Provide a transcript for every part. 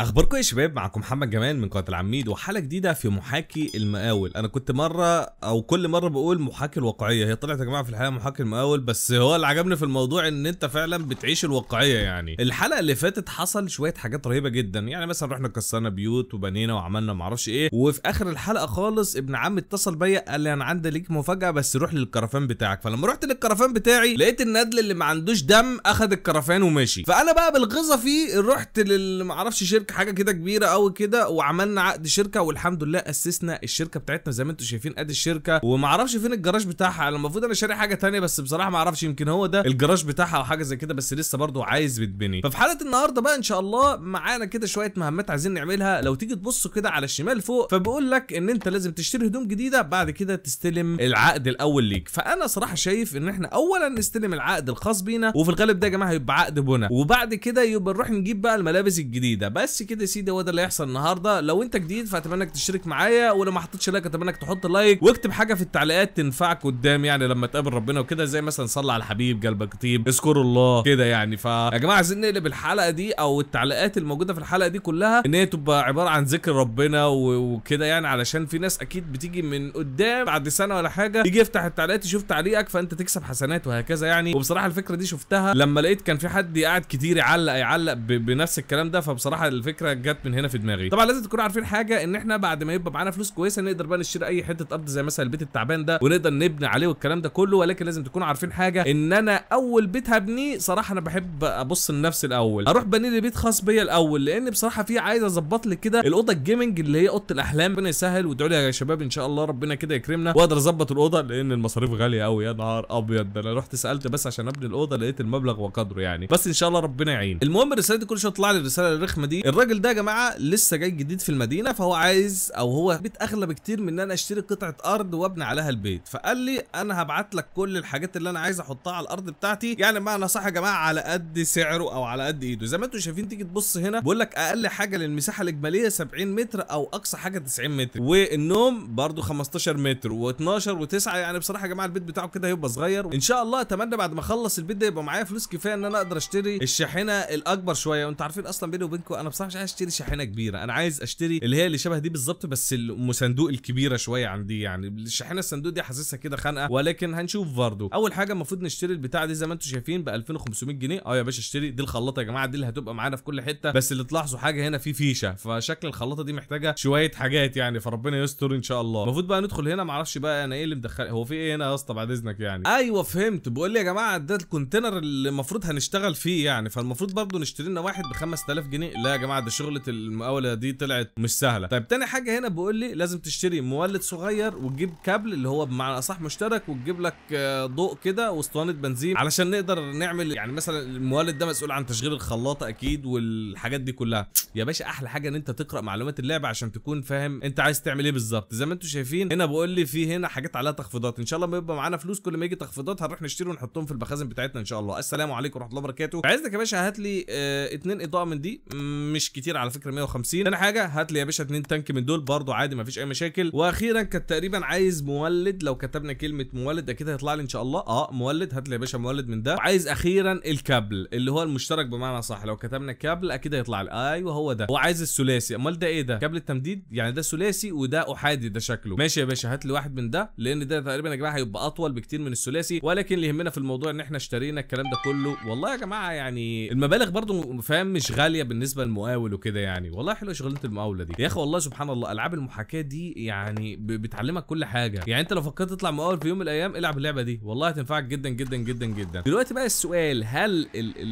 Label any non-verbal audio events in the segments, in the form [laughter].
اخباركم يا شباب معكم محمد جمال من قناه العميد وحلقه جديده في محاكي المقاول انا كنت مره او كل مره بقول محاكي الواقعيه هي طلعت يا جماعه في الحقيقه محاكي المقاول بس هو اللي عجبني في الموضوع ان انت فعلا بتعيش الواقعيه يعني الحلقه اللي فاتت حصل شويه حاجات رهيبه جدا يعني مثلا رحنا كسرنا بيوت وبنينا وعملنا معرفش ايه وفي اخر الحلقه خالص ابن عمي اتصل بيا قال لي انا عندي ليك مفاجاه بس روح للكرفان بتاعك فلما رحت للكرفان بتاعي لقيت الندل اللي ما عندوش دم اخد الكرفان ومشي فانا بقى بالغزه فيه رحت للمعرفش شركه شركه حاجه كده كبيره قوي كده وعملنا عقد شركه والحمد لله اسسنا الشركه بتاعتنا زي ما انتم شايفين ادي الشركه وما اعرفش فين الجراج بتاعها انا المفروض انا شاري حاجه ثانيه بس بصراحه ما اعرفش يمكن هو ده الجراج بتاعها او حاجه زي كده بس لسه برضه عايز بتبني ففي حلقه النهارده بقى ان شاء الله معانا كده شويه مهمات عايزين نعملها لو تيجي تبص كده على الشمال فوق فبقول لك ان انت لازم تشتري هدوم جديده بعد كده تستلم العقد الاول ليك فانا صراحه شايف ان احنا اولا نستلم العقد الخاص بينا وفي الغالب ده يا جماعه هيبقى عقد بنا وبعد كده يبقى نروح نجيب بقى الملابس الجديده بس بس كده يا سيدي هو ده اللي هيحصل النهارده لو انت جديد فاتمنى انك تشترك معايا ولو ما حطيتش لايك اتمنى انك تحط لايك واكتب حاجه في التعليقات تنفعك قدام يعني لما تقابل ربنا وكده زي مثلا صل على الحبيب قلبك طيب اذكر الله كده يعني ف يا جماعه عايزين نقلب الحلقه دي او التعليقات الموجوده في الحلقه دي كلها ان هي تبقى عباره عن ذكر ربنا وكده يعني علشان في ناس اكيد بتيجي من قدام بعد سنه ولا حاجه يجي يفتح التعليقات يشوف تعليقك فانت تكسب حسنات وهكذا يعني وبصراحه الفكره دي شفتها لما لقيت كان في حد قاعد كتير يعلق يعلق بنفس الكلام ده فبصراحه الفكره جت من هنا في دماغي طبعا لازم تكونوا عارفين حاجه ان احنا بعد ما يبقى معانا فلوس كويسه نقدر بقى نشتري اي حته ارض زي مثلا البيت التعبان ده ونقدر نبني عليه والكلام ده كله ولكن لازم تكونوا عارفين حاجه ان انا اول بيت هبنيه صراحه انا بحب ابص لنفسي الاول اروح بني لي بيت خاص بيا الاول لان بصراحه في عايز اظبط لي كده الاوضه الجيمنج اللي هي اوضه الاحلام ربنا يسهل وادعوا لي يا شباب ان شاء الله ربنا كده يكرمنا واقدر اظبط الاوضه لان المصاريف غاليه قوي يا نهار ابيض ده انا رحت سالت بس عشان ابني الاوضه لقيت المبلغ وقدره يعني بس ان شاء الله ربنا يعين المهم الرساله دي كل شويه تطلع لي الرساله الرخمه دي الراجل ده يا جماعه لسه جاي جديد في المدينه فهو عايز او هو بيت اغلى بكتير من ان انا اشتري قطعه ارض وابني عليها البيت فقال لي انا هبعت لك كل الحاجات اللي انا عايز احطها على الارض بتاعتي يعني بمعنى صح يا جماعه على قد سعره او على قد ايده زي ما انتم شايفين تيجي تبص هنا بيقول لك اقل حاجه للمساحه الاجماليه 70 متر او اقصى حاجه 90 متر والنوم برده 15 متر و12 و9 يعني بصراحه يا جماعه البيت بتاعه كده هيبقى صغير ان شاء الله اتمنى بعد ما اخلص البيت ده يبقى معايا فلوس كفايه ان انا اقدر اشتري الشاحنه الاكبر شويه وانتوا عارفين اصلا بيني وبينكم انا بصراحه مش عايز اشتري شاحنه كبيره انا عايز اشتري اللي هي اللي شبه دي بالظبط بس المصندوق الكبيره شويه عن دي يعني الشاحنه الصندوق دي حاسسها كده خانقه ولكن هنشوف برضه اول حاجه المفروض نشتري البتاعه دي زي ما انتم شايفين ب 2500 جنيه اه يا باشا اشتري دي الخلاطه يا جماعه دي اللي هتبقى معانا في كل حته بس اللي تلاحظوا حاجه هنا في فيشه فشكل الخلاطه دي محتاجه شويه حاجات يعني فربنا يستر ان شاء الله المفروض بقى ندخل هنا معرفش بقى انا ايه اللي مدخل هو في ايه هنا يا اسطى بعد اذنك يعني ايوه فهمت بقول لي يا جماعه ده الكونتينر اللي المفروض هنشتغل فيه يعني فالمفروض برضو نشتري لنا واحد ب 5000 جنيه لا يا جماعه بعد شغله المقاوله دي طلعت مش سهله طيب تاني حاجه هنا بيقول لي لازم تشتري مولد صغير وتجيب كابل اللي هو بمعنى اصح مشترك وتجيب لك آه، ضوء كده واسطوانه بنزين علشان نقدر نعمل يعني مثلا المولد ده مسؤول عن تشغيل الخلاطه اكيد والحاجات دي كلها يا باشا احلى حاجه ان انت تقرا معلومات اللعبه عشان تكون فاهم انت عايز تعمل ايه بالظبط زي ما انتم شايفين هنا بقول لي في هنا حاجات عليها تخفيضات ان شاء الله ما يبقى معانا فلوس كل ما يجي تخفيضات هنروح نشتري ونحطهم في المخازن بتاعتنا ان شاء الله السلام عليكم ورحمه الله وبركاته عايزك يا باشا هات لي اه اتنين اضاءه من دي مش مش كتير على فكره 150 تاني حاجه هات لي يا باشا اتنين تانك من دول برده عادي مفيش اي مشاكل واخيرا كان تقريبا عايز مولد لو كتبنا كلمه مولد اكيد هيطلع لي ان شاء الله اه مولد هات لي يا باشا مولد من ده عايز اخيرا الكابل اللي هو المشترك بمعنى صح لو كتبنا كابل اكيد هيطلع لي ايوه هو ده هو عايز الثلاثي امال ده ايه ده كابل التمديد يعني ده ثلاثي وده احادي ده شكله ماشي يا باشا هات لي واحد من ده لان ده تقريبا يا جماعه هيبقى اطول بكتير من الثلاثي ولكن اللي يهمنا في الموضوع ان احنا اشترينا الكلام ده كله والله يا جماعه يعني المبالغ برده فاهم مش غاليه بالنسبه للمؤلف المقاول وكده يعني والله حلوه شغلانه المقاوله دي يا اخي والله سبحان الله العاب المحاكاه دي يعني بتعلمك كل حاجه يعني انت لو فكرت تطلع مقاول في يوم من الايام العب اللعبه دي والله هتنفعك جدا جدا جدا جدا دلوقتي بقى السؤال هل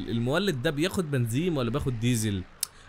المولد ده بياخد بنزين ولا بياخد ديزل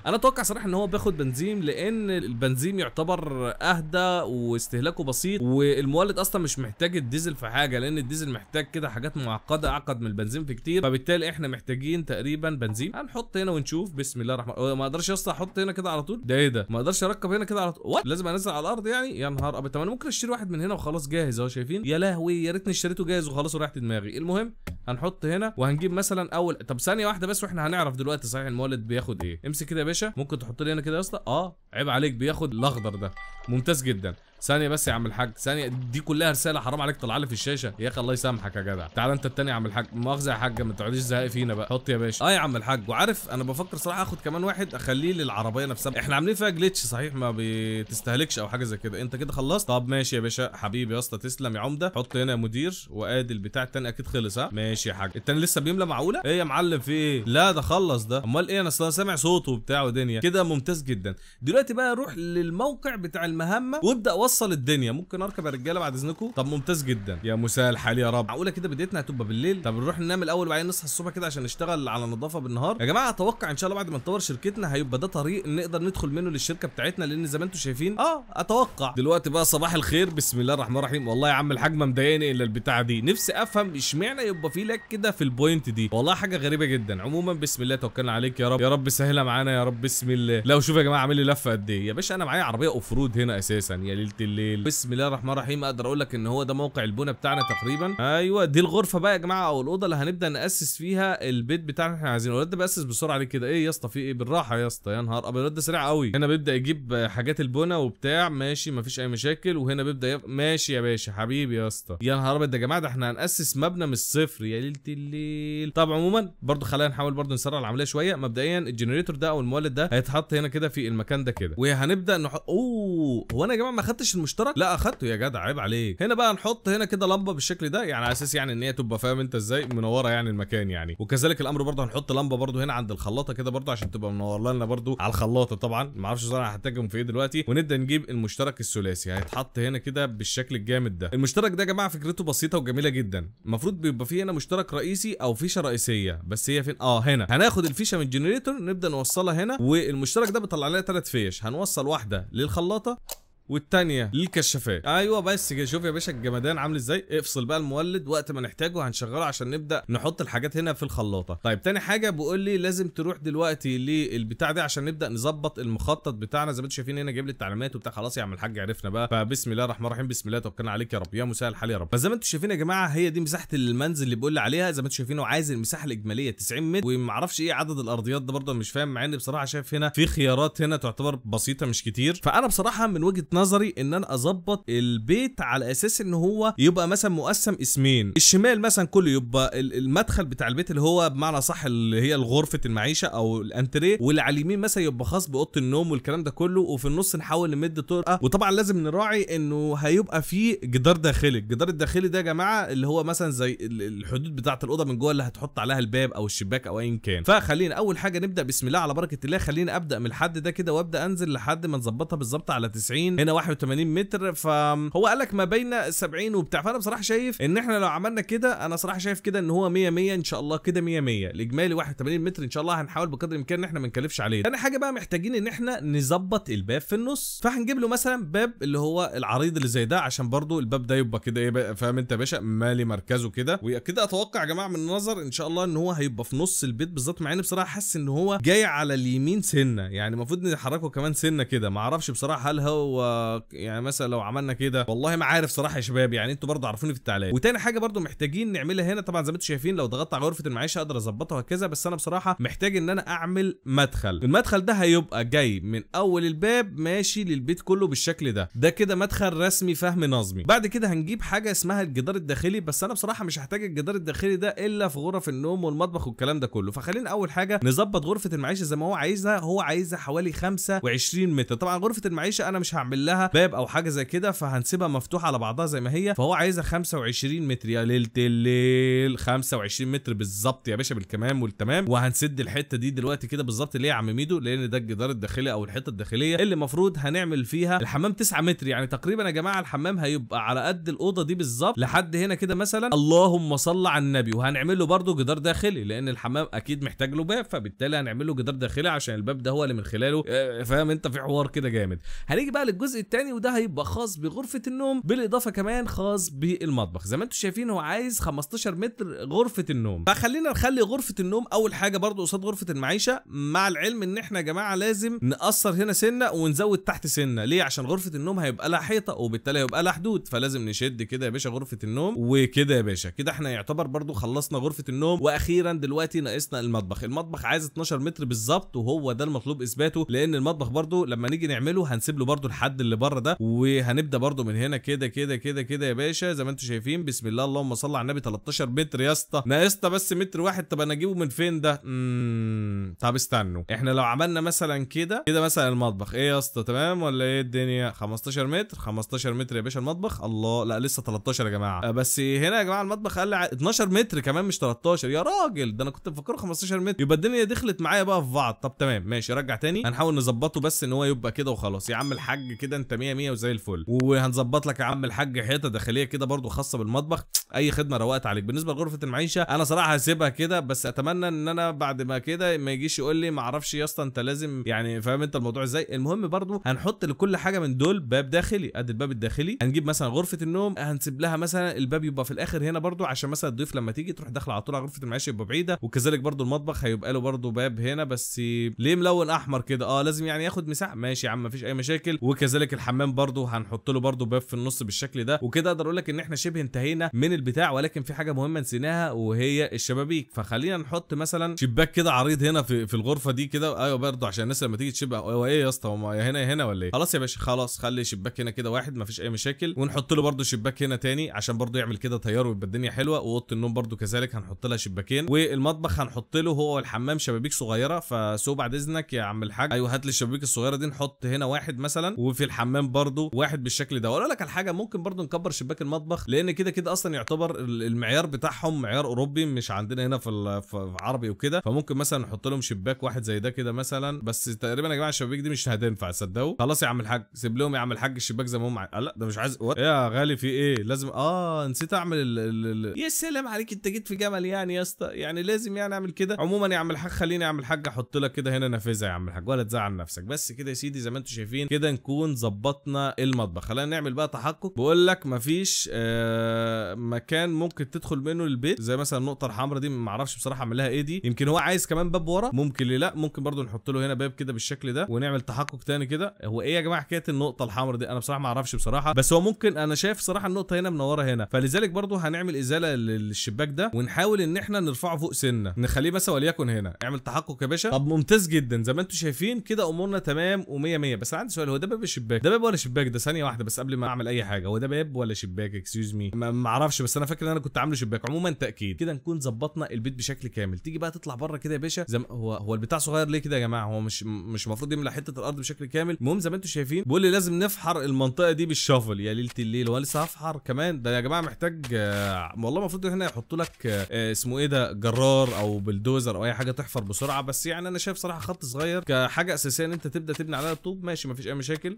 انا اتوقع صراحه ان هو بياخد بنزين لان البنزين يعتبر اهدى واستهلاكه بسيط والمولد اصلا مش محتاج الديزل في حاجه لان الديزل محتاج كده حاجات معقده اعقد من البنزين في كتير فبالتالي احنا محتاجين تقريبا بنزين هنحط هنا ونشوف بسم الله الرحمن الرحيم ما اقدرش اصلا احط هنا كده على طول ده ايه ده ما اقدرش اركب هنا كده على طول وات لازم انزل على الارض يعني يا نهار ابيض طب انا ممكن اشتري واحد من هنا وخلاص جاهز اهو شايفين يا لهوي يا ريتني اشتريته جاهز وخلاص وراحت دماغي المهم هنحط هنا وهنجيب مثلا اول طب ثانيه واحده بس واحنا هنعرف دلوقتي صحيح المولد بياخد ايه امسك كده يا باشا ممكن تحط لي هنا كده يا اسطى اه عيب عليك بياخد الاخضر ده ممتاز جدا ثانيه بس يا عم الحاج ثانيه دي كلها رساله حرام عليك طلع لي في الشاشه يا اخي الله يسامحك يا جدع تعال انت الثاني يا عم الحاج مؤاخذه يا حاج ما تقعديش زهق فينا بقى حط يا باشا اه يا عم الحاج وعارف انا بفكر صراحه اخد كمان واحد اخليه للعربيه نفسها احنا عاملين فيها جليتش صحيح ما بتستهلكش او حاجه زي كده انت كده خلصت طب ماشي يا باشا حبيبي يا اسطى تسلم يا عمده حط هنا يا مدير وادي البتاع الثاني اكيد خلص ها ماشي يا حاج الثاني لسه بيملى معقوله ايه يا معلم في ايه لا ده خلص ده امال ايه انا سامع صوته وبتاع ودنيا كده ممتاز جدا دلوقتي بقى روح للموقع بتاع المهمه وابدا وصل هنوصل الدنيا ممكن اركب يا رجاله بعد اذنكم طب ممتاز جدا يا مساء الحال يا رب معقوله كده بديتنا هتبقى بالليل طب نروح ننام الاول وبعدين نصحى الصبح كده عشان نشتغل على النظافه بالنهار يا جماعه اتوقع ان شاء الله بعد ما نطور شركتنا هيبقى ده طريق نقدر ندخل منه للشركه بتاعتنا لان زي ما انتم شايفين اه اتوقع دلوقتي بقى صباح الخير بسم الله الرحمن الرحيم والله يا عم الحاج ما مضايقني الا البتاعه دي نفسي افهم اشمعنى يبقى في لك كده في البوينت دي والله حاجه غريبه جدا عموما بسم الله توكلنا عليك يا رب يا رب سهله معانا يا رب بسم الله لو شوف يا جماعه عامل لي لفه قد ايه يا باشا انا معايا عربيه اوف رود هنا اساسا يا ليله الليل بسم الله الرحمن الرحيم اقدر اقول لك ان هو ده موقع البنا بتاعنا تقريبا ايوه دي الغرفه بقى يا جماعه او الاوضه اللي هنبدا ناسس فيها البيت بتاعنا احنا عايزينه الواد ده باسس بسرعه ليه كده ايه يا اسطى في ايه بالراحه يا اسطى يا نهار ابيض ده سريع قوي هنا بيبدا يجيب حاجات البنا وبتاع ماشي مفيش اي مشاكل وهنا بيبدا يف... ماشي يا باشا حبيبي يا اسطى يا نهار ابيض يا جماعه ده احنا هناسس مبنى من الصفر يا ليله الليل طب عموما برضو خلينا نحاول برضو نسرع العمليه شويه مبدئيا الجنريتور ده او المولد ده هيتحط هنا كده في المكان ده كده وهنبدا نحط اوه هو انا يا جماعه ما خدتش المشترك لا اخدته يا جدع عيب عليك هنا بقى نحط هنا كده لمبه بالشكل ده يعني على اساس يعني ان هي تبقى فاهم انت ازاي منوره يعني المكان يعني وكذلك الامر برضه هنحط لمبه برضه هنا عند الخلاطه كده برضه عشان تبقى منور لنا برضه على الخلاطه طبعا ما اعرفش انا هحتاجهم في ايه دلوقتي ونبدا نجيب المشترك الثلاثي هيتحط هنا كده بالشكل الجامد ده المشترك ده يا جماعه فكرته بسيطه وجميله جدا المفروض بيبقى فيه هنا مشترك رئيسي او فيشه رئيسيه بس هي فين اه هنا هناخد الفيشه من الجنريتور نبدا نوصلها هنا والمشترك ده بيطلع لنا ثلاث فيش هنوصل واحده للخلاطه البساطه والتانية للكشافات ايوه بس شوف يا باشا الجمدان عامل ازاي افصل بقى المولد وقت ما نحتاجه هنشغله عشان نبدا نحط الحاجات هنا في الخلاطه طيب تاني حاجه بيقول لي لازم تروح دلوقتي للبتاع دي عشان نبدا نظبط المخطط بتاعنا زي ما انتم شايفين هنا جايب لي التعليمات وبتاع خلاص يا عم الحاج عرفنا بقى فبسم الله الرحمن الرحيم بسم الله توكلنا عليك يا رب يا مساء الحال يا رب فزي ما انتم شايفين يا جماعه هي دي مساحه المنزل اللي بيقول لي عليها زي ما انتم شايفين عايز المساحه الاجماليه 90 متر ومعرفش ايه عدد الارضيات ده برده مش فاهم مع ان بصراحه شايف هنا في خيارات هنا تعتبر بسيطه مش كتير فانا بصراحه من وجهه نظري ان انا اظبط البيت على اساس ان هو يبقى مثلا مقسم اسمين الشمال مثلا كله يبقى المدخل بتاع البيت اللي هو بمعنى صح اللي هي غرفه المعيشه او الانتريه واللي على اليمين مثلا يبقى خاص باوضه النوم والكلام ده كله وفي النص نحاول نمد طرقه وطبعا لازم نراعي انه هيبقى في جدار داخلي الجدار الداخلي ده يا جماعه اللي هو مثلا زي الحدود بتاعه الاوضه من جوه اللي هتحط عليها الباب او الشباك او ايا كان فخلينا اول حاجه نبدا بسم الله على بركه الله خلينا ابدا من الحد ده كده وابدا انزل لحد ما نظبطها بالظبط على 90 هنا 81 متر فهو قال لك ما بين 70 وبتاع فانا بصراحه شايف ان احنا لو عملنا كده انا صراحه شايف كده ان هو 100 100 ان شاء الله كده 100 100 الاجمالي 81 متر ان شاء الله هنحاول بقدر الامكان ان احنا ما نكلفش عليه تاني حاجه بقى محتاجين ان احنا نظبط الباب في النص فهنجيب له مثلا باب اللي هو العريض اللي زي ده عشان برضو الباب ده يبقى كده ايه فاهم انت يا باشا مالي مركزه كده وكده اتوقع يا جماعه من النظر ان شاء الله ان هو هيبقى في نص البيت بالظبط مع ان بصراحه حاسس ان هو جاي على اليمين سنه يعني المفروض نحركه كمان سنه كده ما اعرفش بصراحه هل هو يعني مثلا لو عملنا كده والله ما عارف صراحه يا شباب يعني انتوا برضه عارفوني في التعليقات وتاني حاجه برضه محتاجين نعملها هنا طبعا زي ما انتم شايفين لو ضغطت على غرفه المعيشه اقدر اظبطها وهكذا بس انا بصراحه محتاج ان انا اعمل مدخل المدخل ده هيبقى جاي من اول الباب ماشي للبيت كله بالشكل ده ده كده مدخل رسمي فهم نظمي بعد كده هنجيب حاجه اسمها الجدار الداخلي بس انا بصراحه مش هحتاج الجدار الداخلي ده الا في غرف النوم والمطبخ والكلام ده كله فخلينا اول حاجه نظبط غرفه المعيشه زي ما هو عايزها هو عايزها حوالي 25 متر طبعا غرفه المعيشه انا مش هعمل كلها لها باب او حاجه زي كده فهنسيبها مفتوحه على بعضها زي ما هي فهو عايزها 25 متر يا ليله الليل 25 متر بالظبط يا باشا بالكمام والتمام وهنسد الحته دي دلوقتي كده بالظبط ليه يا عم ميدو لان ده الجدار الداخلي او الحته الداخليه اللي المفروض هنعمل فيها الحمام 9 متر يعني تقريبا يا جماعه الحمام هيبقى على قد الاوضه دي بالظبط لحد هنا كده مثلا اللهم صل على النبي وهنعمل له برده جدار داخلي لان الحمام اكيد محتاج له باب فبالتالي هنعمل له جدار داخلي عشان الباب ده هو اللي من خلاله آه، فاهم انت في حوار كده جامد هنيجي بقى للجزء الجزء الثاني وده هيبقى خاص بغرفه النوم بالاضافه كمان خاص بالمطبخ زي ما انتم شايفين هو عايز 15 متر غرفه النوم فخلينا نخلي غرفه النوم اول حاجه برضه قصاد غرفه المعيشه مع العلم ان احنا يا جماعه لازم نقصر هنا سنه ونزود تحت سنه ليه عشان غرفه النوم هيبقى لها حيطه وبالتالي هيبقى لها حدود فلازم نشد كده يا باشا غرفه النوم وكده يا باشا كده احنا يعتبر برضه خلصنا غرفه النوم واخيرا دلوقتي ناقصنا المطبخ المطبخ عايز 12 متر بالظبط وهو ده المطلوب اثباته لان المطبخ برده لما نيجي نعمله هنسيب له برده لحد اللي بره ده وهنبدا برده من هنا كده كده كده كده يا باشا زي ما انتم شايفين بسم الله اللهم صل على النبي 13 متر يا اسطى ناقصنا بس متر واحد طب انا اجيبه من فين ده مم. طب استنوا احنا لو عملنا مثلا كده كده مثلا المطبخ ايه يا اسطى تمام ولا ايه الدنيا 15 متر 15 متر يا باشا المطبخ الله لا لسه 13 يا جماعه آه، بس هنا يا جماعه المطبخ قال 12 متر كمان مش 13 يا راجل ده انا كنت مفكره 15 متر يبقى الدنيا دخلت معايا بقى في بعض طب تمام ماشي رجع تاني هنحاول نظبطه بس ان هو يبقى كده وخلاص يا عم الحاج كده انت 100 100 وزي الفل وهنظبط لك يا عم الحاج حيطه داخليه كده برضو خاصه بالمطبخ اي خدمه روقت عليك بالنسبه لغرفه المعيشه انا صراحه هسيبها كده بس اتمنى ان انا بعد ما كده ما يجيش يقول لي ما اعرفش يا اسطى انت لازم يعني فاهم انت الموضوع ازاي المهم برضو هنحط لكل حاجه من دول باب داخلي قد الباب الداخلي هنجيب مثلا غرفه النوم هنسيب لها مثلا الباب يبقى في الاخر هنا برضو عشان مثلا الضيف لما تيجي تروح داخله على طول على غرفه المعيشه يبقى بعيده وكذلك برضو المطبخ هيبقى له برضو باب هنا بس ليه ملون احمر كده اه لازم يعني ياخد مساحه ماشي يا عم مفيش اي مشاكل وكذلك كذلك الحمام برضو هنحط له برضو باب في النص بالشكل ده وكده اقدر اقول لك ان احنا شبه انتهينا من البتاع ولكن في حاجه مهمه نسيناها وهي الشبابيك فخلينا نحط مثلا شباك كده عريض هنا في, في الغرفه دي كده ايوه برضو عشان الناس لما تيجي تشب هو ايه يا اسطى هنا هنا ولا ايه خلاص يا باشا خلاص خلي شباك هنا كده واحد مفيش اي مشاكل ونحط له برضو شباك هنا تاني عشان برضو يعمل كده تيار ويبقى الدنيا حلوه واوضه النوم برضو كذلك هنحط لها شباكين والمطبخ هنحط له هو والحمام شبابيك صغيره فسو بعد اذنك يا عم الحاج ايوه هات لي الشبابيك الصغيره دي نحط هنا واحد مثلا وفي الحمام برضو واحد بالشكل ده واقول لك على حاجه ممكن برضو نكبر شباك المطبخ لان كده كده اصلا يعتبر المعيار بتاعهم معيار اوروبي مش عندنا هنا في, في عربي وكده فممكن مثلا نحط لهم شباك واحد زي ده كده مثلا بس تقريبا يا جماعه الشبابيك دي مش هتنفع صدقوا خلاص يا عم الحاج سيب لهم يا عم الحاج الشباك زي ما هم لا ده مش عايز ايه يا غالي في ايه لازم اه نسيت اعمل ال... ال... ال... يا سلام عليك انت جيت في جمل يعني يا اسطى يعني لازم يعني اعمل كده عموما يا عم الحاج خليني يا عم الحاج احط لك كده هنا نافذه يا عم الحاج ولا تزعل نفسك بس كده يا سيدي زي ما انتم شايفين كده نكون ظبطنا المطبخ خلينا نعمل بقى تحقق بقول لك مفيش آه مكان ممكن تدخل منه البيت زي مثلا النقطه الحمراء دي ما اعرفش بصراحه اعمل لها ايه دي يمكن هو عايز كمان باب ورا ممكن لا ممكن برضو نحط له هنا باب كده بالشكل ده ونعمل تحقق تاني كده هو ايه يا جماعه حكايه النقطه الحمراء دي انا بصراحه ما اعرفش بصراحه بس هو ممكن انا شايف صراحه النقطه هنا منوره هنا فلذلك برضو هنعمل ازاله للشباك ده ونحاول ان احنا نرفعه فوق سنه نخليه مثلا وليكن هنا اعمل تحقق يا باشا طب ممتاز جدا زي ما انتم شايفين كده امورنا تمام و100 100 بس عندي سؤال هو ده باب الشباك شباك ده باب ولا شباك ده ثانيه واحده بس قبل ما اعمل اي حاجه هو ده باب ولا شباك اكسكيوز مي ما اعرفش بس انا فاكر ان انا كنت عامله شباك عموما تاكيد كده نكون ظبطنا البيت بشكل كامل تيجي بقى تطلع بره كده يا باشا زم... هو هو البتاع صغير ليه كده يا جماعه هو مش مش المفروض يملى حته الارض بشكل كامل المهم زي ما انتم شايفين بيقول لي لازم نفحر المنطقه دي بالشافل يا ليله الليل هو لسه هفحر كمان ده يا جماعه محتاج آه، والله المفروض هنا يحطوا لك آه، آه، اسمه ايه ده جرار او بلدوزر او اي حاجه تحفر بسرعه بس يعني انا شايف صراحه خط صغير كحاجه اساسيه ان انت تبدا تبني عليها الطوب ماشي مفيش اي مشاكل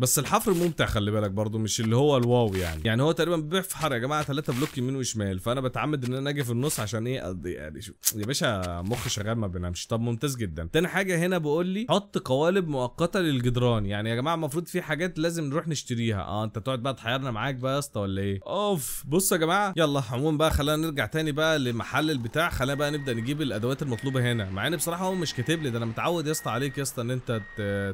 بس الحفر ممتع خلي بالك برضو مش اللي هو الواو يعني يعني هو تقريبا بيفحر يا جماعه ثلاثه بلوك يمين وشمال فانا بتعمد ان انا اجي في النص عشان ايه قضي يعني شو يا باشا مخ شغال ما بينامش طب ممتاز جدا تاني حاجه هنا بقول لي حط قوالب مؤقته للجدران يعني يا جماعه المفروض في حاجات لازم نروح نشتريها اه انت تقعد بقى تحيرنا معاك بقى يا اسطى ولا ايه اوف بصوا يا جماعه يلا عموما بقى خلينا نرجع تاني بقى لمحل البتاع خلينا بقى نبدا نجيب الادوات المطلوبه هنا مع ان بصراحه هو مش كاتب لي ده انا متعود يا اسطى عليك يا اسطى ان انت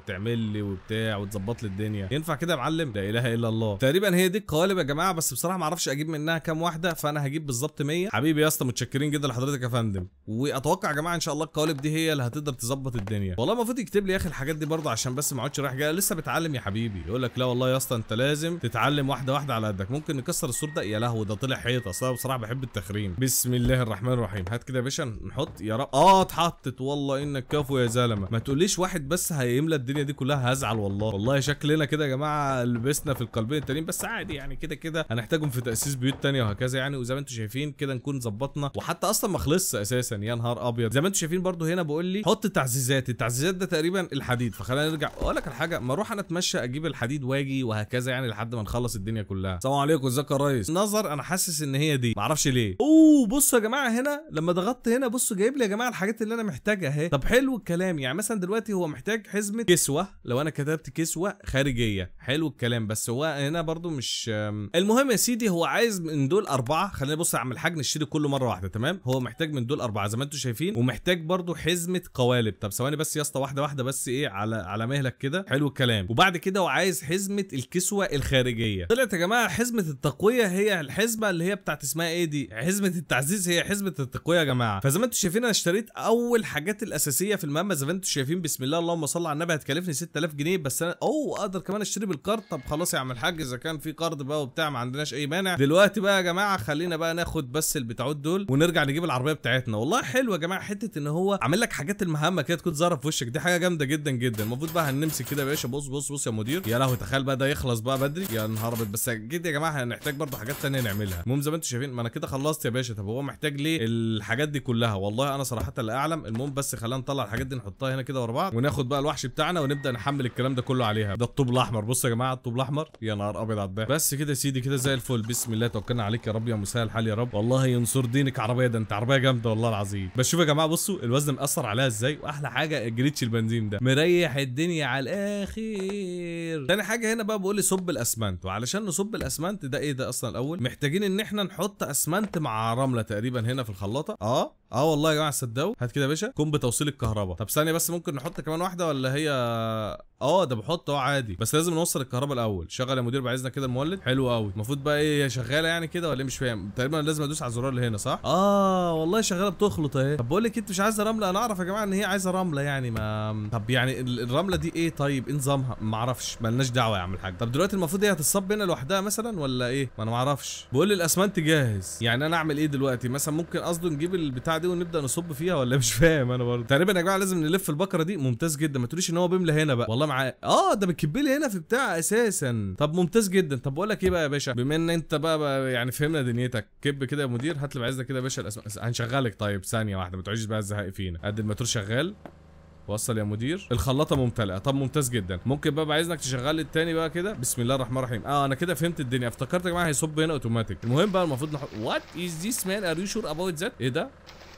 تعمل لي وبتاع وتظبط لي الدنيا الدنيا ينفع كده يا معلم لا اله الا الله تقريبا هي دي القوالب يا جماعه بس بصراحه ما اعرفش اجيب منها كام واحده فانا هجيب بالظبط 100 حبيبي يا اسطى متشكرين جدا لحضرتك يا فندم واتوقع يا جماعه ان شاء الله القوالب دي هي اللي هتقدر تظبط الدنيا والله المفروض يكتب لي يا اخي الحاجات دي برضه عشان بس ما اقعدش رايح جاي لسه بتعلم يا حبيبي يقول لك لا والله يا اسطى انت لازم تتعلم واحده واحده على قدك ممكن نكسر السور ده يا لهوي ده طلع حيطه اصل بصراحه بحب التخريم بسم الله الرحمن الرحيم هات كده يا باشا نحط يا رب اه اتحطت والله انك كفو يا زلمه ما تقوليش واحد بس هيملى الدنيا دي كلها هزعل والله والله شكل لنا كده يا جماعه لبسنا في القلبين التانيين بس عادي يعني كده كده هنحتاجهم في تاسيس بيوت تانية وهكذا يعني وزي ما انتم شايفين كده نكون ظبطنا وحتى اصلا ما خلصش اساسا يا نهار ابيض زي ما انتم شايفين برده هنا بقول لي حط تعزيزات التعزيزات ده تقريبا الحديد فخلينا نرجع اقول لك الحاجه ما اروح انا اتمشى اجيب الحديد واجي وهكذا يعني لحد ما نخلص الدنيا كلها السلام عليكم ازيك يا ريس نظر انا حاسس ان هي دي معرفش ليه اوه بصوا يا جماعه هنا لما ضغطت هنا بصوا جايب لي يا جماعه الحاجات اللي انا محتاجها اهي طب حلو الكلام يعني مثلا دلوقتي هو محتاج حزمه كسوه لو انا كتبت كسوه خارج خارجيه حلو الكلام بس هو هنا برضو مش المهم يا سيدي هو عايز من دول اربعه خلينا بص اعمل حجم نشتري كله مره واحده تمام هو محتاج من دول اربعه زي ما انتم شايفين ومحتاج برضو حزمه قوالب طب ثواني بس يا اسطى واحده واحده بس ايه على على مهلك كده حلو الكلام وبعد كده هو عايز حزمه الكسوه الخارجيه طلعت يا جماعه حزمه التقويه هي الحزمه اللي هي بتاعت اسمها ايه دي حزمه التعزيز هي حزمه التقويه يا جماعه فزي ما انتم شايفين انا اشتريت اول حاجات الاساسيه في المهمه زي ما انتم شايفين بسم الله اللهم صل على النبي هتكلفني 6000 جنيه بس انا اوه اقدر اقدر كمان اشتري بالقرض طب خلاص يا عم الحاج اذا كان في قرض بقى وبتاع ما عندناش اي مانع دلوقتي بقى يا جماعه خلينا بقى ناخد بس البتاعات دول ونرجع نجيب العربيه بتاعتنا والله حلو يا جماعه حته ان هو عامل لك حاجات المهمه كده تكون ظاهره في وشك دي حاجه جامده جدا جدا المفروض بقى هنمسك كده يا باشا بص بص بص يا مدير يا لهوي تخيل بقى ده يخلص بقى بدري يا نهار ابيض بس اكيد يا جماعه هنحتاج برضه حاجات ثانيه نعملها المهم زي ما انتم شايفين ما انا كده خلصت يا باشا طب هو محتاج ليه الحاجات دي كلها والله انا صراحه لا اعلم المهم بس خلينا نطلع الحاجات دي نحطها هنا كده ورا بعض وناخد بقى الوحش بتاعنا ونبدا نحمل الكلام ده كله عليها ده الطوب الاحمر بصوا يا جماعه الطوب الاحمر يا نهار ابيض على الضحك بس كده يا سيدي كده زي الفل بسم الله توكلنا عليك يا رب يا مساء الحال يا رب والله ينصر دينك عربيه ده انت عربيه جامده والله العظيم بس شوفوا يا جماعه بصوا الوزن مأثر عليها ازاي واحلى حاجه جريتش البنزين ده مريح الدنيا على الاخير تاني حاجه هنا بقى بقول لي صب الاسمنت وعلشان نصب الاسمنت ده ايه ده اصلا الاول محتاجين ان احنا نحط اسمنت مع رمله تقريبا هنا في الخلاطه اه اه والله يا جماعه صدقوا هات كده يا باشا كوم بتوصيل الكهرباء طب ثانيه بس ممكن نحط كمان واحده ولا هي اه ده بحطه عادي بس لازم نوصل الكهرباء الاول شغل يا مدير بعد كده المولد حلو قوي المفروض بقى ايه شغاله يعني كده ولا إيه؟ مش فاهم تقريبا لازم ادوس على الزرار اللي هنا صح اه والله شغاله بتخلط اهي طب بقول لك انت مش عايزه رمله انا اعرف يا جماعه ان هي عايزه رمله يعني ما طب يعني الرمله دي ايه طيب ايه نظامها ما اعرفش مالناش دعوه يا عم الحاج طب دلوقتي المفروض هي هتتصب هنا لوحدها مثلا ولا ايه ما انا ما اعرفش بقول لي الاسمنت جاهز يعني انا اعمل ايه دلوقتي مثلا ممكن قصده نجيب البتاع دي ونبدا نصب فيها ولا إيه؟ مش فاهم انا برضه تقريبا يا جماعه لازم نلف البكره دي ممتاز جدا ما تقوليش ان هو بيملى هنا بقى والله الله معاك اه ده بتكبلي لي هنا في بتاع اساسا طب ممتاز جدا طب بقول لك ايه بقى يا باشا بما ان انت بقى, بقى يعني فهمنا دنيتك كب كده يا مدير هات لي بعزه كده يا باشا الاسماء هنشغلك طيب ثانيه واحده ما تعيش بقى الزهق فينا قد الماتور شغال وصل يا مدير الخلاطه ممتلئه طب ممتاز جدا ممكن بقى بعزنك تشغل التاني بقى كده بسم الله الرحمن الرحيم اه انا كده فهمت الدنيا افتكرت يا جماعه هيصب هنا اوتوماتيك المهم بقى المفروض نحط وات از ذيس مان ار يو شور اباوت ذات ايه ده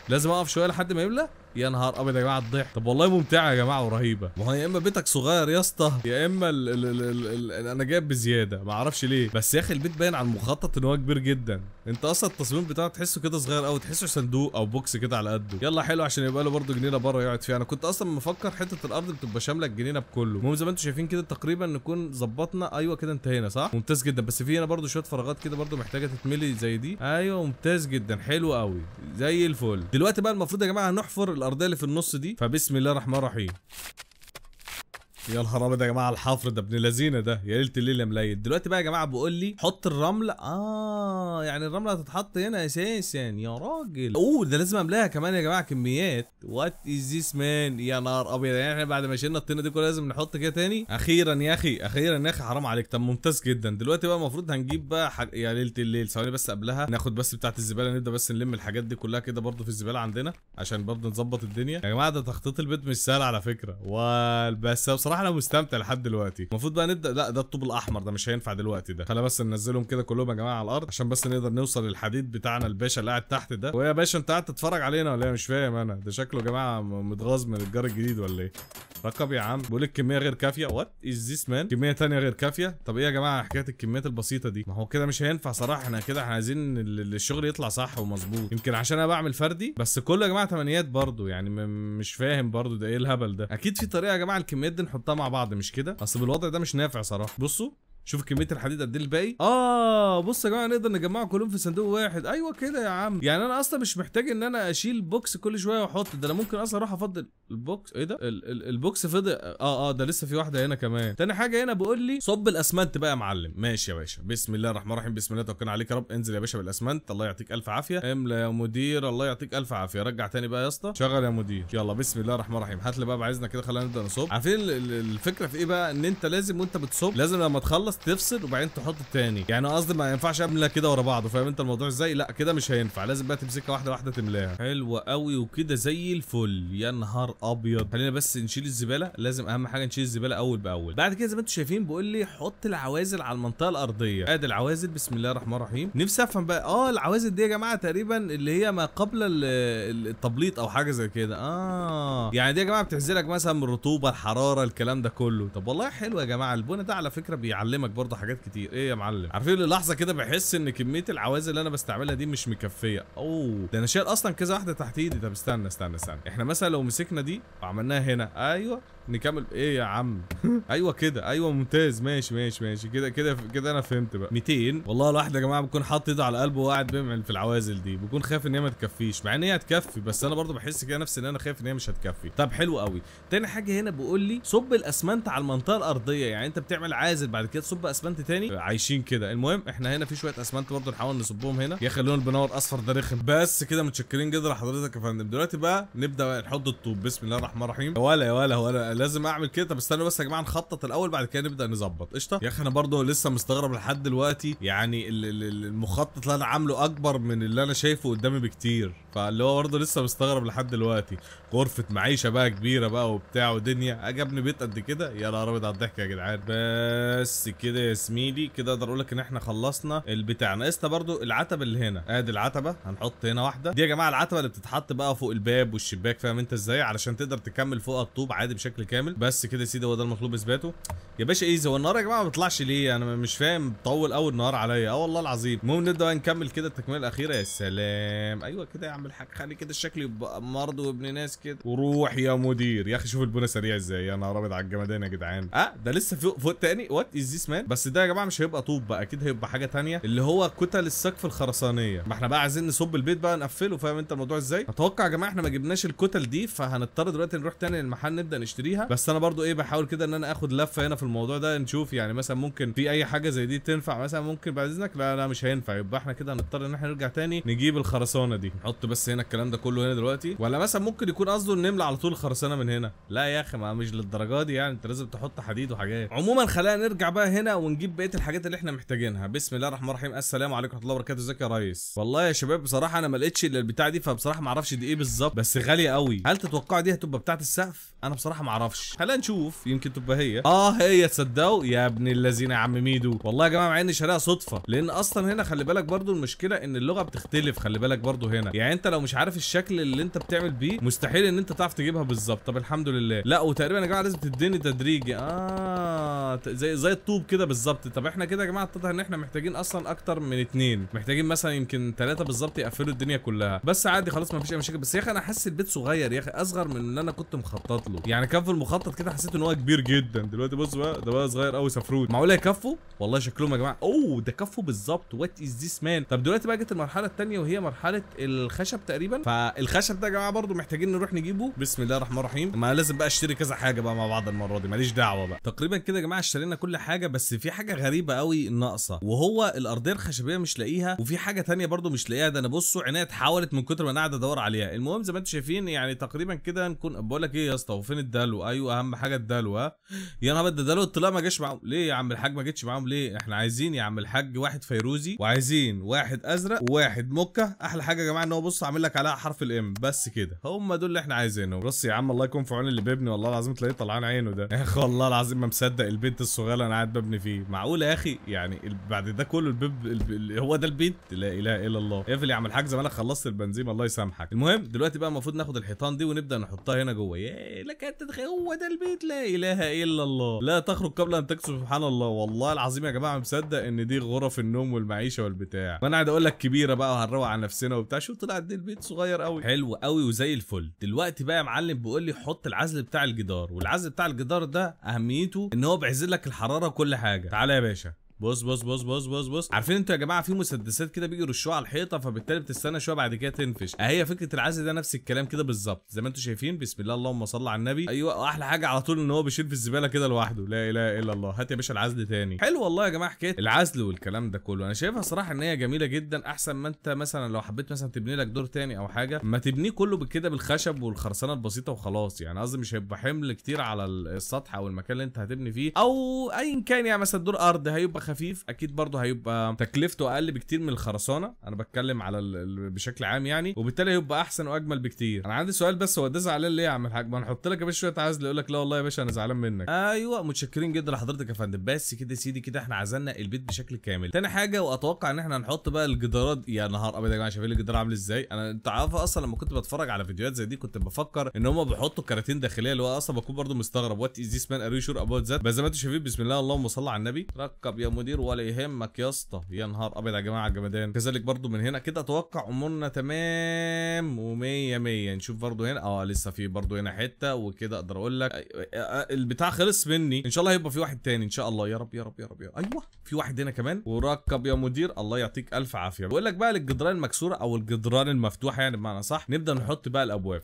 لازم اقف شويه لحد ما يملى يا نهار ابيض يا جماعه الضحك طب والله ممتعه يا جماعه ورهيبه ما هو يا اما بيتك صغير يا اسطى يا اما الـ الـ الـ الـ الـ الـ انا جايب بزياده ما اعرفش ليه بس يا اخي البيت باين على المخطط ان هو كبير جدا انت اصلا التصميم بتاعه تحسه كده صغير قوي تحسه صندوق او بوكس كده على قده يلا حلو عشان يبقى له برده جنينه بره يقعد فيها انا كنت اصلا مفكر حته الارض بتبقى شامله الجنينه بكله المهم زي ما انتم شايفين كده تقريبا نكون ظبطنا ايوه كده انتهينا صح ممتاز جدا بس في هنا برده شويه فراغات كده برده محتاجه تتملي زي دي ايوه ممتاز جدا حلو قوي زي الفل دلوقتي بقى المفروض يا جماعه هنحفر الارضيه اللي في النص دي فبسم الله الرحمن الرحيم يا نهار ابيض يا جماعه الحفر ده ابن لذينه ده يا ليله الليل يا مليل دلوقتي بقى يا جماعه بيقول لي حط الرمل اه يعني الرمله هتتحط هنا اساسا يعني. يا راجل اوه ده لازم املاها كمان يا جماعه كميات وات از ذيس مان يا نهار ابيض يعني احنا بعد ما شلنا الطينه دي كلها لازم نحط كده تاني اخيرا يا اخي اخيرا يا اخي حرام عليك طب ممتاز جدا دلوقتي بقى المفروض هنجيب بقى حاج... يا ليله الليل ثواني بس قبلها ناخد بس بتاعه الزباله نبدا بس نلم الحاجات دي كلها كده برده في الزباله عندنا عشان برده نظبط الدنيا يا جماعه ده تخطيط البيت مش سهل على فكره والبس بصراحه بصراحه انا مستمتع لحد دلوقتي المفروض بقى نبدا لا ده الطوب الاحمر ده مش هينفع دلوقتي ده خلينا بس ننزلهم كده كلهم يا جماعه على الارض عشان بس نقدر نوصل للحديد بتاعنا الباشا اللي قاعد تحت ده ويا باشا انت قاعد تتفرج علينا ولا ايه مش فاهم انا ده شكله يا جماعه متغاظ من الجار الجديد ولا ايه ركب يا عم بيقول لك كميه غير كافيه وات از ذيس مان كميه ثانيه غير كافيه طب ايه يا جماعه حكايه الكميات البسيطه دي ما هو كده مش هينفع صراحه احنا كده احنا عايزين الشغل يطلع صح ومظبوط يمكن عشان انا بعمل فردي بس كله يا جماعه ثمانيات برضو يعني مش فاهم برضو ده ايه الهبل ده اكيد في طريقه يا جماعه الكميات دي نحطها مع بعض مش كده اصل بالوضع ده مش نافع صراحه بصوا شوف كميه الحديد قد ايه الباقي اه بص يا جماعه نقدر نجمعه كلهم في صندوق واحد ايوه كده يا عم يعني انا اصلا مش محتاج ان انا اشيل بوكس كل شويه واحط ده انا ممكن اصلا اروح افضل البوكس ايه ده ال ال البوكس فضل اه اه ده لسه في واحده هنا كمان تاني حاجه هنا بيقول لي صب الاسمنت بقى يا معلم ماشي يا باشا بسم الله الرحمن الرحيم بسم الله توكلنا عليك يا رب انزل يا باشا بالاسمنت الله يعطيك الف عافيه املى يا مدير الله يعطيك الف عافيه رجع تاني بقى يا اسطى شغل يا مدير يلا بسم الله الرحمن الرحيم هات لي بقى عايزنا كده خلينا نبدا نصب عارفين الفكره في ايه بقى ان انت لازم وانت بتصب لازم لما تخلص تفصل وبعدين تحط التاني يعني قصدي ما ينفعش املى كده ورا بعضه فاهم انت الموضوع ازاي لا كده مش هينفع لازم بقى تمسكها واحده واحده تملاها حلوه قوي وكده زي الفل يا نهار ابيض خلينا بس نشيل الزباله لازم اهم حاجه نشيل الزباله اول باول بعد كده زي ما انتم شايفين بيقول لي حط العوازل على المنطقه الارضيه ادي العوازل بسم الله الرحمن الرحيم نفسي افهم بقى اه العوازل دي يا جماعه تقريبا اللي هي ما قبل التبليط او حاجه زي كده اه يعني دي يا جماعه بتحزلك مثلا من الرطوبه الحراره الكلام ده كله طب والله حلو يا جماعه البونه ده على فكره بيعلمك قدامك برضه حاجات كتير ايه يا معلم عارفين للحظه كده بحس ان كميه العوازل اللي انا بستعملها دي مش مكفيه اوه ده انا شايل اصلا كذا واحده تحت ايدي طب استنى استنى استنى احنا مثلا لو مسكنا دي وعملناها هنا ايوه نكمل ايه يا عم [laughs] ايوه كده ايوه ممتاز ماشي ماشي ماشي كده كده كده انا فهمت بقى 200 والله الواحد يا جماعه بيكون حاطط ايده على قلبه وقاعد بيعمل في العوازل دي بيكون خايف ان هي ما تكفيش مع ان هي هتكفي بس انا برضو بحس كده نفسي ان انا خايف ان هي مش هتكفي طب حلو قوي تاني حاجه هنا بيقول لي صب الاسمنت على المنطقه الارضيه يعني انت بتعمل عازل بعد كده تصب اسمنت تاني آه، عايشين كده المهم احنا هنا في شويه اسمنت برضو نحاول نصبهم هنا يا لون البنور اصفر ده رخم بس كده متشكرين جدا لحضرتك يا فندم دلوقتي بقى نبدا نحط الطوب بسم الله الرحمن الرحيم ولا ولا ولا لازم اعمل كده طب استنوا بس يا جماعه نخطط الاول بعد كده نبدا نظبط قشطه يا اخي انا برضه لسه مستغرب لحد دلوقتي يعني المخطط اللي انا عامله اكبر من اللي انا شايفه قدامي بكتير فاللي هو برضه لسه مستغرب لحد دلوقتي غرفه معيشه بقى كبيره بقى وبتاع ودنيا عجبني بيت قد كده يا نهار ابيض على الضحك يا جدعان بس كده يا سميدي كده اقدر اقول لك ان احنا خلصنا البتاع ناقصنا برضه العتبه اللي هنا ادي العتبه هنحط هنا واحده دي يا جماعه العتبه اللي بتتحط بقى فوق الباب والشباك فاهم انت ازاي علشان تقدر تكمل فوق الطوب عادي بشكل بالكامل بس كده يا سيدي هو ده المطلوب اثباته يا باشا ايزي هو النهار يا جماعه ما بيطلعش ليه انا مش فاهم طول قوي النهار عليا اه والله العظيم المهم نبدا بقى نكمل كده التكمله الاخيره يا سلام ايوه كده يا عم الحاج خلي كده الشكل يبقى مرض وابن ناس كده وروح يا مدير يا اخي شوف البنا سريع ازاي يا نهار ابيض على الجمدان يا جدعان اه ده لسه فوق فوق تاني وات از ذيس مان بس ده يا جماعه مش هيبقى طوب بقى اكيد هيبقى حاجه ثانيه اللي هو كتل السقف الخرسانيه ما احنا بقى عايزين نصب البيت بقى نقفله فاهم انت الموضوع ازاي اتوقع يا جماعه احنا ما جبناش الكتل دي فهنضطر دلوقتي نروح تاني للمحل نبدا نشتريها فيها بس انا برضو ايه بحاول كده ان انا اخد لفه هنا في الموضوع ده نشوف يعني مثلا ممكن في اي حاجه زي دي تنفع مثلا ممكن بعد اذنك لا لا مش هينفع يبقى احنا كده هنضطر ان احنا نرجع تاني نجيب الخرسانه دي نحط بس هنا الكلام ده كله هنا دلوقتي ولا مثلا ممكن يكون قصده نملى على طول الخرسانه من هنا لا يا اخي ما مش للدرجه دي يعني انت لازم تحط حديد وحاجات عموما خلينا نرجع بقى هنا ونجيب بقيه الحاجات اللي احنا محتاجينها بسم الله الرحمن الرحيم السلام عليكم ورحمه الله وبركاته ازيك يا ريس والله يا شباب بصراحه انا ما لقيتش الا البتاعه دي فبصراحه ما اعرفش دي ايه بالظبط بس غاليه قوي هل تتوقع دي هتبقى بتاعه السقف انا بصراحه ما بعرفش هلا نشوف يمكن تبقى هي اه هي تصدقوا يا ابن الذين يا عم ميدو والله يا جماعه مع اني شاريها صدفه لان اصلا هنا خلي بالك برضو المشكله ان اللغه بتختلف خلي بالك برضو هنا يعني انت لو مش عارف الشكل اللي انت بتعمل بيه مستحيل ان انت تعرف تجيبها بالظبط طب الحمد لله لا وتقريبا يا جماعه لازم تديني تدريجي اه زي زي الطوب كده بالظبط طب احنا كده يا جماعه اتضح ان احنا محتاجين اصلا اكتر من اتنين محتاجين مثلا يمكن ثلاثه بالظبط يقفلوا الدنيا كلها بس عادي خلاص ما فيش اي مشاكل بس يا اخي انا حاسس البيت صغير يا اخي اصغر من اللي انا كنت مخطط له يعني كف في المخطط كده حسيت ان هو كبير جدا دلوقتي بص بقى ده بقى صغير قوي سفروت معقوله يكفوا والله شكلهم يا جماعه اوه ده كفوا بالظبط وات از ذيس مان طب دلوقتي بقى جت المرحله الثانيه وهي مرحله الخشب تقريبا فالخشب ده يا جماعه برده محتاجين نروح نجيبه بسم الله الرحمن الرحيم ما لازم بقى اشتري كذا حاجه بقى مع بعض المره دي ماليش دعوه بقى تقريبا كده يا جماعه اشترينا كل حاجه بس في حاجه غريبه قوي ناقصه وهو الارضيه الخشبيه مش لاقيها وفي حاجه ثانيه برده مش لاقيها ده انا بصوا عينيا اتحولت من كتر ما انا قاعد ادور عليها المهم زي ما انتم شايفين يعني تقريبا كده نكون بقول لك ايه يا اسطى وفين الدلو الدلو ايوه اهم حاجه الدلو ها يا نهار ابيض الدلو الطلاق ما جاش معاهم ليه يا عم الحاج ما جتش معاهم ليه احنا عايزين يا عم الحاج واحد فيروزي وعايزين واحد ازرق وواحد مكه احلى حاجه يا جماعه ان هو بص عامل لك عليها حرف الام بس كده هم دول اللي احنا عايزينهم بص يا عم الله يكون في عون اللي بيبني والله العظيم تلاقيه طلعان عينه ده يا [laughs] اخي والله العظيم ما مصدق البيت الصغير اللي انا قاعد ببني فيه معقول يا اخي يعني بعد ده كله البيب هو ده البيت لا اله الا الله اقفل يا عم الحاج زمانك خلصت البنزين الله يسامحك المهم دلوقتي بقى المفروض ناخد الحيطان دي ونبدا نحطها هنا جوه يا لك انت تخيل هو ده البيت لا اله الا الله لا تخرج قبل ان تكسب سبحان الله والله العظيم يا جماعه مصدق ان دي غرف النوم والمعيشه والبتاع وانا قاعد اقول لك كبيره بقى وهنروق على نفسنا وبتاع شوف طلع قد البيت صغير قوي حلو قوي وزي الفل دلوقتي بقى يا معلم بيقول لي حط العزل بتاع الجدار والعزل بتاع الجدار ده اهميته ان هو بيعزل لك الحراره وكل حاجه تعالى يا باشا بص بص بص بص بص بص عارفين انتوا يا جماعه في مسدسات كده بيجوا يرشوها على الحيطه فبالتالي بتستنى شويه بعد كده تنفش اهي آه، فكره العزل ده نفس الكلام كده بالظبط زي ما انتوا شايفين بسم الله اللهم صل على النبي ايوه احلى حاجه على طول ان هو بيشيل في الزباله كده لوحده لا اله الا الله هات يا باشا العزل تاني حلو والله يا جماعه حكايه العزل والكلام ده كله انا شايفها صراحه ان هي جميله جدا احسن ما انت مثلا لو حبيت مثلا تبني لك دور تاني او حاجه ما تبنيه كله كده بالخشب والخرسانه البسيطه وخلاص يعني قصدي مش هيبقى حمل كتير على السطح او المكان اللي انت هتبني فيه او ايا كان يعني مثلا دور ارض هيبقى خفيف اكيد برضه هيبقى تكلفته اقل بكتير من الخرسانه انا بتكلم على ال... بشكل عام يعني وبالتالي هيبقى احسن واجمل بكتير انا عندي سؤال بس هو ده زعلان ليه يا عم الحاج ما نحط لك يا باشا شويه عزل يقول لك لا والله يا باشا انا زعلان منك ايوه متشكرين جدا لحضرتك يا فندم بس كده سيدي كده احنا عزلنا البيت بشكل كامل تاني حاجه واتوقع ان احنا هنحط بقى الجدارات يا نهار ابيض يا جماعه شايفين الجدار عامل ازاي انا انت عارف اصلا لما كنت بتفرج على فيديوهات زي دي كنت بفكر ان هم بيحطوا كراتين داخليه اللي هو اصلا بكون برضه مستغرب وات از ذيس مان ار يو شور اباوت ذات بس زي ما انتم شايفين بسم الله اللهم صل على النبي ركب يا مدير ولا يهمك يا اسطى يا نهار ابيض يا جماعه على الجمدان كذلك برضو من هنا كده اتوقع امورنا تمام و100 100 نشوف برضو هنا اه لسه في برضو هنا حته وكده اقدر اقول لك البتاع خلص مني ان شاء الله هيبقى في واحد تاني ان شاء الله يا رب يا رب يا رب, يا رب. ايوه في واحد هنا كمان وركب يا مدير الله يعطيك الف عافيه بقول لك بقى للجدران المكسوره او الجدران المفتوحه يعني بمعنى صح نبدا نحط بقى الابواب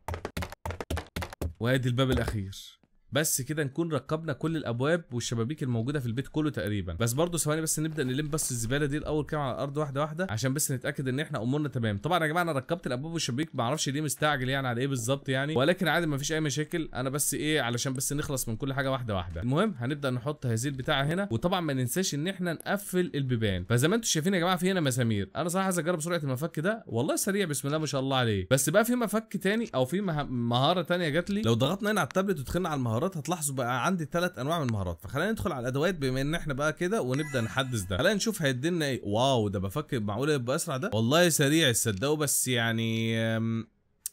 وادي الباب الاخير بس كده نكون ركبنا كل الابواب والشبابيك الموجوده في البيت كله تقريبا بس برضه ثواني بس نبدا نلم بس الزباله دي الاول كده على الارض واحده واحده عشان بس نتاكد ان احنا امورنا تمام طبعا يا جماعه انا ركبت الابواب والشبابيك ما اعرفش ليه مستعجل يعني على ايه بالظبط يعني ولكن عادي ما فيش اي مشاكل انا بس ايه علشان بس نخلص من كل حاجه واحده واحده المهم هنبدا نحط هذه البتاعه هنا وطبعا ما ننساش ان احنا نقفل البيبان فزي ما انتم شايفين يا جماعه في هنا مسامير انا صراحه عايز اجرب سرعه المفك ده والله سريع بسم الله ما شاء الله عليه بس بقى في مفك تاني او في مهاره تانيه جات لي لو ضغطنا هنا على التابلت ودخلنا على المهارات المهارات هتلاحظوا بقى عندي ثلاث انواع من المهارات فخلينا ندخل على الادوات بما ان احنا بقى كده ونبدا نحدث ده خلينا نشوف هيدينا ايه واو ده بفكر معقول يبقى اسرع ده والله سريع تصدقوا بس يعني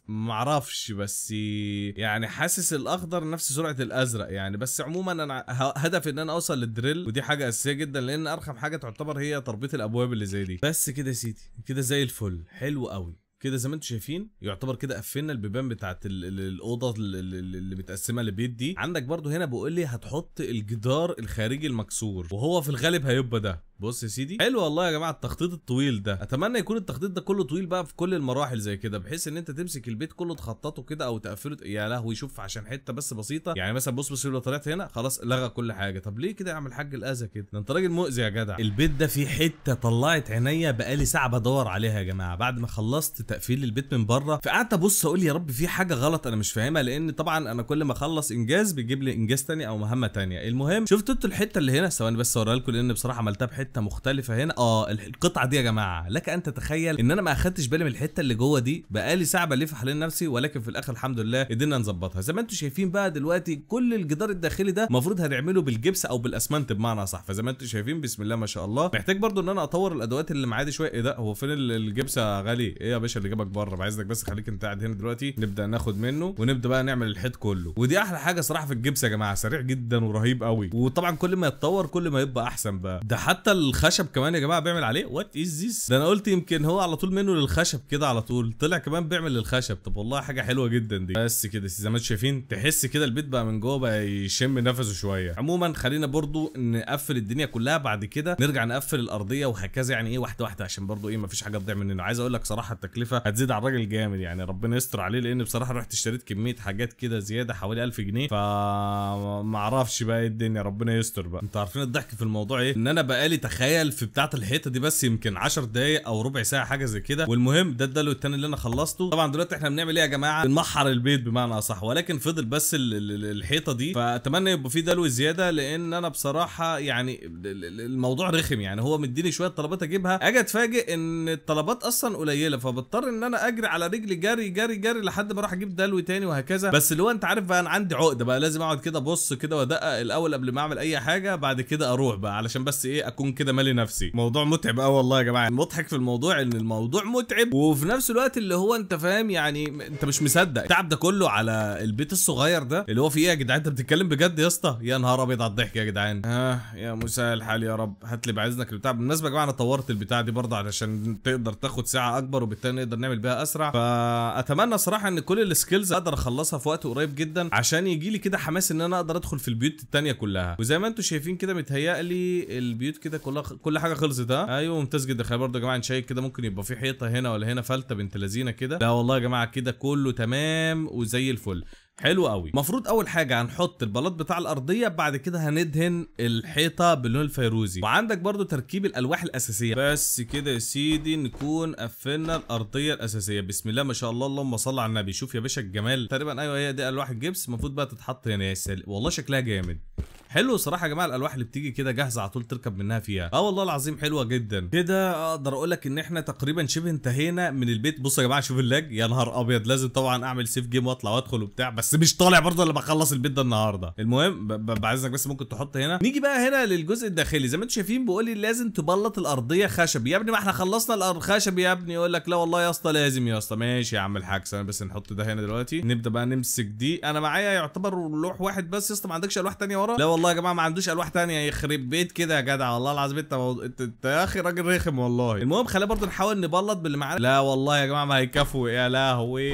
معرفش بس يعني حاسس الاخضر نفس سرعه الازرق يعني بس عموما انا هدفي ان انا اوصل للدريل ودي حاجه اساسيه جدا لان ارخم حاجه تعتبر هي تربيط الابواب اللي زي دي بس كده يا سيدي كده زي الفل حلو قوي كده زي ما انتم شايفين يعتبر كده قفلنا البيبان بتاعه الاوضه اللي متقسمه لبيت دي عندك برده هنا بيقول لي هتحط الجدار الخارجي المكسور وهو في الغالب هيبقى ده بص يا سيدي حلو والله يا جماعه التخطيط الطويل ده اتمنى يكون التخطيط ده كله طويل بقى في كل المراحل زي كده بحيث ان انت تمسك البيت كله تخططه كده او تقفله يا لهوي شوف عشان حته بس بسيطه يعني مثلا بص بص لو طلعت هنا خلاص لغى كل حاجه طب ليه كده يعمل حاج الاذى كده ده انت راجل مؤذي يا جدع البيت ده فيه حته طلعت عينيا بقالي ساعه بدور عليها يا جماعه بعد ما خلصت تقفيل البيت من بره فقعدت ابص اقول يا رب في حاجه غلط انا مش فاهمها لان طبعا انا كل ما اخلص انجاز بيجيب لي انجاز ثاني او مهمه ثانيه المهم شفتوا انتوا الحته اللي هنا ثواني بس اوريها لكم لان بصراحه عملتها بحته حته مختلفه هنا اه القطعه دي يا جماعه لك ان تتخيل ان انا ما اخدتش بالي من الحته اللي جوه دي بقالي ساعه بلف حوالين نفسي ولكن في الاخر الحمد لله قدرنا نظبطها زي ما انتم شايفين بقى دلوقتي كل الجدار الداخلي ده المفروض هنعمله بالجبس او بالاسمنت بمعنى صح فزي ما انتم شايفين بسم الله ما شاء الله محتاج برضو ان انا اطور الادوات اللي معايا دي شويه ايه ده هو فين الجبس يا غالي ايه يا باشا اللي جابك بره عايزك بس خليك انت قاعد هنا دلوقتي نبدا ناخد منه ونبدا بقى نعمل الحيط كله ودي احلى حاجه صراحه في الجبس يا جماعه سريع جدا ورهيب قوي وطبعا كل ما يتطور كل ما يبقى احسن بقى ده حتى الخشب كمان يا جماعه بيعمل عليه وات از ذيس ده انا قلت يمكن هو على طول منه للخشب كده على طول طلع كمان بيعمل للخشب طب والله حاجه حلوه جدا دي بس كده زي ما انتم شايفين تحس كده البيت بقى من جوه بقى يشم نفسه شويه عموما خلينا برضو نقفل الدنيا كلها بعد كده نرجع نقفل الارضيه وهكذا يعني ايه واحده واحده عشان برضو ايه مفيش حاجه تضيع مننا عايز اقول لك صراحه التكلفه هتزيد على الراجل جامد يعني ربنا يستر عليه لان بصراحه رحت اشتريت كميه حاجات كده زياده حوالي 1000 جنيه فما اعرفش بقى إيه الدنيا ربنا يستر بقى انتوا عارفين الضحك في الموضوع ايه ان انا بقالي تخيل في بتاعه الحيطه دي بس يمكن 10 دقايق او ربع ساعه حاجه زي كده والمهم ده الدلو الثاني اللي انا خلصته طبعا دلوقتي احنا بنعمل ايه يا جماعه بنمحر البيت بمعنى اصح ولكن فضل بس الحيطه دي فاتمنى يبقى في دلو زياده لان انا بصراحه يعني الموضوع رخم يعني هو مديني شويه طلبات اجيبها اجي اتفاجئ ان الطلبات اصلا قليله فبضطر ان انا اجري على رجلي جري جري جري لحد ما اروح اجيب دلو تاني وهكذا بس اللي هو انت عارف بقى انا عندي عقده بقى لازم اقعد كده ابص كده وادقق الاول قبل ما اعمل اي حاجه بعد كده اروح بقى علشان بس ايه اكون اكون كده مالي نفسي موضوع متعب قوي آه والله يا جماعه المضحك في الموضوع ان الموضوع متعب وفي نفس الوقت اللي هو انت فاهم يعني انت مش مصدق التعب ده كله على البيت الصغير ده اللي هو فيه ايه يا جدعان انت بتتكلم بجد يا اسطى يا نهار ابيض على الضحك يا جدعان ها آه يا موسى الحال يا رب هات لي بعزنك البتاع بالمناسبه يا جماعه انا طورت البتاع دي برضه علشان تقدر تاخد ساعه اكبر وبالتالي نقدر نعمل بيها اسرع فاتمنى صراحه ان كل السكيلز اقدر اخلصها في وقت قريب جدا عشان يجي لي كده حماس ان انا اقدر ادخل في البيوت الثانيه كلها وزي ما انتم شايفين كده متهيألي البيوت كده كلها كل حاجه خلصت ها ايوه ممتاز جدا خلي برضه يا جماعه نشيك كده ممكن يبقى في حيطه هنا ولا هنا فلته بنت لذينه كده لا والله يا جماعه كده كله تمام وزي الفل حلو قوي المفروض اول حاجه هنحط البلاط بتاع الارضيه بعد كده هندهن الحيطه باللون الفيروزي وعندك برضو تركيب الالواح الاساسيه بس كده يا سيدي نكون قفلنا الارضيه الاساسيه بسم الله ما شاء الله اللهم صل على النبي شوف يا باشا الجمال تقريبا ايوه هي دي الواح الجبس المفروض بقى تتحط يعني يا ناس والله شكلها جامد حلو صراحه يا جماعه الالواح اللي بتيجي كده جاهزه على طول تركب منها فيها اه والله العظيم حلوه جدا كده اقدر اقول لك ان احنا تقريبا شبه انتهينا من البيت بصوا يا جماعه شوف اللاج يا نهار ابيض لازم طبعا اعمل سيف جيم واطلع وادخل وبتاع بس بس مش طالع برضه لما اخلص البيت ده النهارده المهم بعزك بس ممكن تحط هنا نيجي بقى هنا للجزء الداخلي زي ما انتم شايفين بيقول لي لازم تبلط الارضيه خشب يا ابني ما احنا خلصنا الارض خشب يا ابني يقول لك لا والله يا اسطى لازم يا اسطى ماشي يا عم الحاج انا بس نحط ده هنا دلوقتي نبدا بقى نمسك دي انا معايا يعتبر لوح واحد بس يا اسطى ما عندكش الواح ثانيه ورا لا والله يا جماعه ما عندوش الواح ثانيه يخرب بيت كده يا جدع والله العظيم انت انت يا اخي راجل رخم والله المهم خلينا برضه نحاول نبلط باللي معانا لا والله يا جماعه ما هيكفوا يا لهوي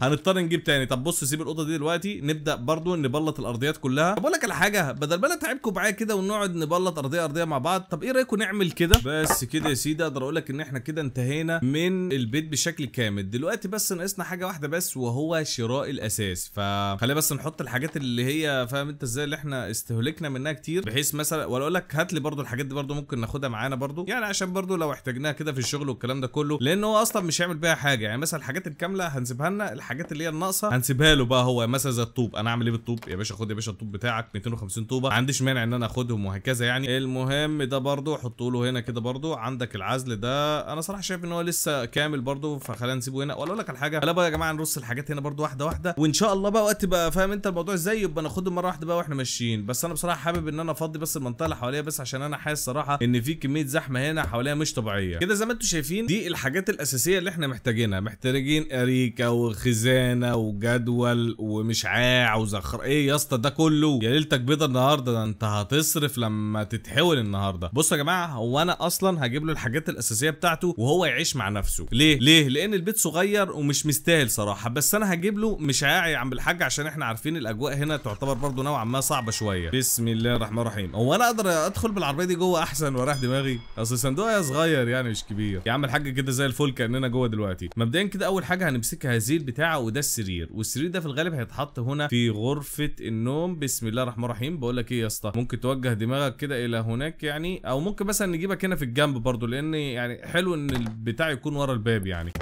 هنضطر نجيب ثاني طب بص سيب هنسيب الاوضه دي دلوقتي نبدا برضو نبلط الارضيات كلها بقول لك على حاجه بدل ما اتعبكم معايا كده ونقعد نبلط ارضيه ارضيه مع بعض طب ايه رايكم نعمل كده بس كده يا سيدي اقدر اقول لك ان احنا كده انتهينا من البيت بشكل كامل دلوقتي بس ناقصنا حاجه واحده بس وهو شراء الاساس فخلينا بس نحط الحاجات اللي هي فاهم انت ازاي اللي احنا استهلكنا منها كتير بحيث مثلا ولا اقول لك هات لي برضو الحاجات دي برضو ممكن ناخدها معانا برضو يعني عشان برضو لو احتاجناها كده في الشغل والكلام ده كله لان هو اصلا مش هيعمل بيها حاجه يعني مثلا الحاجات الكامله هنسيبها لنا الحاجات اللي هي الناقصه هنسيبها له بقى هو مسز الطوب انا اعمل ايه بالطوب يا باشا خد يا باشا الطوب بتاعك 250 طوبه ما عنديش مانع ان انا اخدهم وهكذا يعني المهم ده برده حطه له هنا كده برده عندك العزل ده انا صراحه شايف ان هو لسه كامل برده فخلينا نسيبه هنا ولا اقول لك على حاجه بقى يا جماعه نرص الحاجات هنا برده واحده واحده وان شاء الله بقى وقت بقى فاهم انت الموضوع ازاي يبقى ناخدهم مره واحده بقى واحنا ماشيين بس انا بصراحه حابب ان انا افضي بس المنطقه اللي حواليا بس عشان انا حاسس صراحه ان في كميه زحمه هنا حواليا مش طبيعيه كده زي ما انتم شايفين دي الحاجات الاساسيه اللي احنا محتاجينها محتاجين اريكه وخزانه وجدول ومش ومشعاع وزخر ايه يا اسطى ده كله يا ليلتك بيضه النهارده ده انت هتصرف لما تتحول النهارده بصوا يا جماعه هو انا اصلا هجيب له الحاجات الاساسيه بتاعته وهو يعيش مع نفسه ليه ليه لان البيت صغير ومش مستاهل صراحه بس انا هجيب له مشعاع يا عم الحاج عشان احنا عارفين الاجواء هنا تعتبر برضو نوعا ما صعبه شويه بسم الله الرحمن الرحيم هو انا اقدر ادخل بالعربيه دي جوه احسن واريح دماغي اصل الصندوق يا صغير يعني مش كبير يا عم الحاج كده زي الفل كاننا جوه دلوقتي مبدئيا كده اول حاجه هنمسكها هذه البتاعه وده السرير والسرير ده في الغالب هيتحط هنا في غرفه النوم بسم الله الرحمن الرحيم بقول لك ايه يا اسطى ممكن توجه دماغك كده الى هناك يعني او ممكن مثلا نجيبك هنا في الجنب برضو لان يعني حلو ان البتاع يكون ورا الباب يعني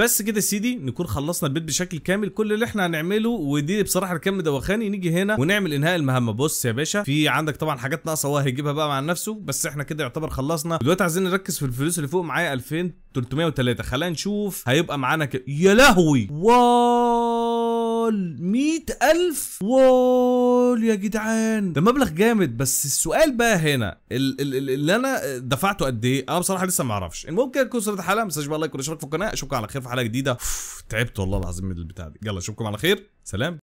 بس كده سيدي نكون خلصنا البيت بشكل كامل كل اللي احنا هنعمله ودي بصراحه الكم دوخاني نيجي هنا ونعمل انهاء المهمه بص يا باشا في عندك طبعا حاجات ناقصه هو هيجيبها بقى مع نفسه بس احنا كده يعتبر خلصنا دلوقتي عايزين نركز في الفلوس اللي فوق معايا 2303 خلينا نشوف هيبقى معانا كده يا لهوي واو 100000 واو دول يا جدعان ده مبلغ جامد بس السؤال بقى هنا اللي انا دفعته قد ايه انا بصراحه لسه ما اعرفش المهم كده تكون صورة الحلقه ما تنساش بقى لايك في القناه اشوفكم على خير في حلقه جديده [laughs] تعبت والله العظيم من البتاع دي يلا اشوفكم على خير سلام